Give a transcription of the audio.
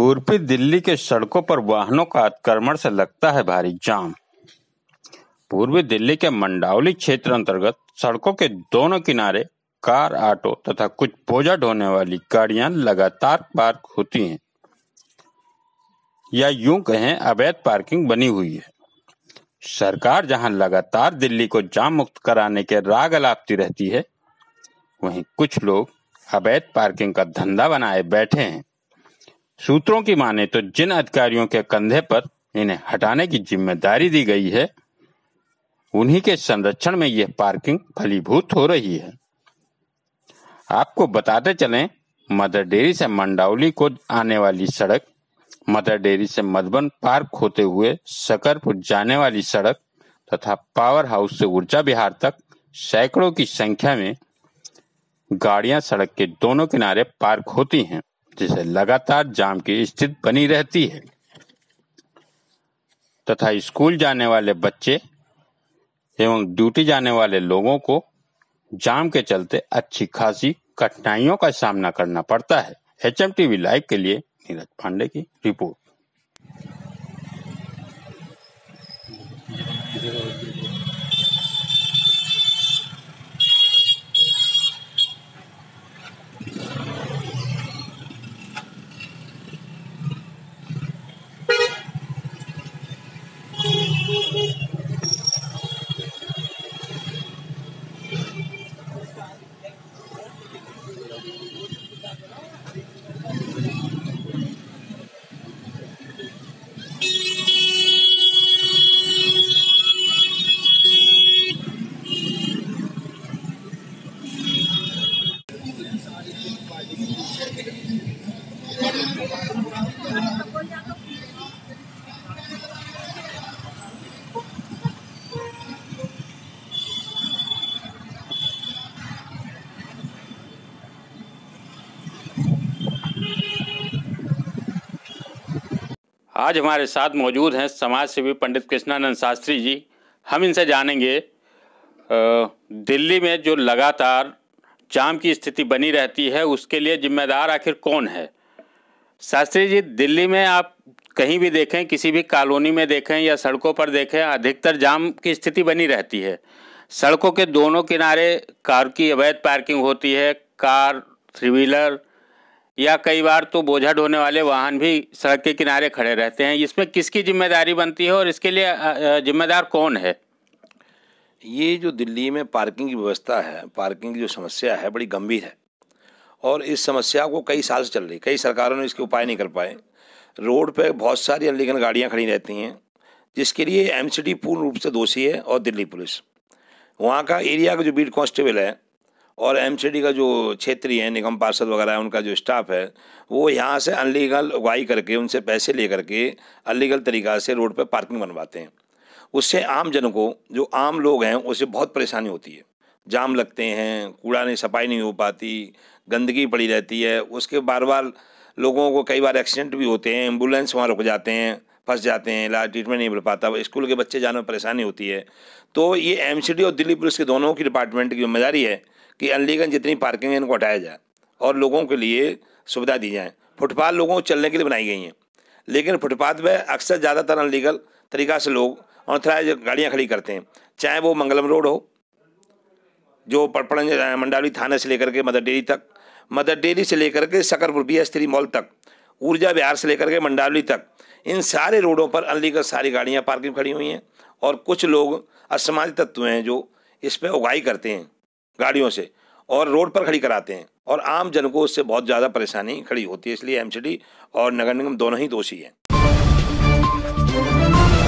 पूर्वी दिल्ली के सड़कों पर वाहनों का अतिक्रमण से लगता है भारी जाम पूर्वी दिल्ली के मंडावली क्षेत्र अंतर्गत सड़कों के दोनों किनारे कार ऑटो तथा कुछ बोझा ढोने वाली गाड़ियां लगातार पार्क होती हैं या यूं कहें अवैध पार्किंग बनी हुई है सरकार जहां लगातार दिल्ली को जाम मुक्त कराने के राग अलापती रहती है वहीं कुछ लोग अवैध पार्किंग का धंधा बनाए बैठे हैं सूत्रों की माने तो जिन अधिकारियों के कंधे पर इन्हें हटाने की जिम्मेदारी दी गई है उन्हीं के संरक्षण में यह पार्किंग फलीभूत हो रही है आपको बताते चलें मदर डेयरी से मंडावली को आने वाली सड़क मदर डेयरी से मधुबन पार्क होते हुए सकरपुर जाने वाली सड़क तथा पावर हाउस से ऊर्जा बिहार तक सैकड़ों की संख्या में गाड़ियां सड़क के दोनों किनारे पार्क होती हैं जिसे लगातार जाम की स्थिति बनी रहती है तथा स्कूल जाने वाले बच्चे एवं ड्यूटी जाने वाले लोगों को जाम के चलते अच्छी खासी कठिनाइयों का सामना करना पड़ता है एच एम टीवी लाइव के लिए नीरज पांडे की रिपोर्ट आज हमारे साथ मौजूद हैं समाज सेवी पंडित कृष्णानंद शास्त्री जी हम इनसे जानेंगे दिल्ली में जो लगातार जाम की स्थिति बनी रहती है उसके लिए जिम्मेदार आखिर कौन है शास्त्री जी दिल्ली में आप कहीं भी देखें किसी भी कॉलोनी में देखें या सड़कों पर देखें अधिकतर जाम की स्थिति बनी रहती है सड़कों के दोनों किनारे कार की अवैध पार्किंग होती है कार थ्री व्हीलर या कई बार तो बोझा ढोने वाले वाहन भी सड़क के किनारे खड़े रहते हैं इसमें किसकी जिम्मेदारी बनती है और इसके लिए जिम्मेदार कौन है ये जो दिल्ली में पार्किंग की व्यवस्था है पार्किंग की जो समस्या है बड़ी गंभीर है और इस समस्या को कई साल से चल रही कई सरकारों ने इसके उपाय नहीं कर पाए रोड पर बहुत सारी अनलीगन गाड़ियाँ खड़ी रहती हैं जिसके लिए एम पूर्ण रूप से दोषी है और दिल्ली पुलिस वहाँ का एरिया का जो बीट कॉन्स्टेबल है और एम का जो क्षेत्रीय है निगम पार्षद वगैरह है उनका जो स्टाफ है वो यहाँ से अनलीगल उगाई करके उनसे पैसे ले करके अनलीगल तरीक़ा से रोड पर पार्किंग बनवाते हैं उससे आम जन को जो आम लोग हैं उसे बहुत परेशानी होती है जाम लगते हैं कूड़ा नहीं सफाई नहीं हो पाती गंदगी पड़ी रहती है उसके बार बार लोगों को कई बार एक्सीडेंट भी होते हैं एम्बुलेंस वहाँ रुक जाते हैं फंस जाते हैं इलाज ट्रीटमेंट नहीं मिल पाता स्कूल के बच्चे जाने में परेशानी होती है तो ये एम और दिल्ली पुलिस के दोनों की डिपार्टमेंट की जिम्मेदारी है कि अलीगंज जितनी पार्किंग है इनको हटाया जाए और लोगों के लिए सुविधा दी जाए फुटपाथ लोगों को चलने के लिए बनाई गई हैं लेकिन फुटपाथ पर अक्सर ज़्यादातर अनलीगल तरीका से लोग थोड़ा गाड़ियाँ खड़ी करते हैं चाहे वो मंगलम रोड हो जो पड़पड़ंज मंडावी थाने से लेकर के मदर डेयरी तक मदर डेयरी से लेकर के सकरपुर बी एस मॉल तक ऊर्जा बिहार से लेकर के मंडावली तक इन सारे रोडों पर अलीगढ़ सारी गाड़ियाँ पार्किंग खड़ी हुई हैं और कुछ लोग असमाज तत्व हैं जो इस पर उगाई करते हैं गाड़ियों से और रोड पर खड़ी कराते हैं और आम जन को उससे बहुत ज़्यादा परेशानी खड़ी होती है इसलिए एम और नगर निगम दोनों ही दोषी हैं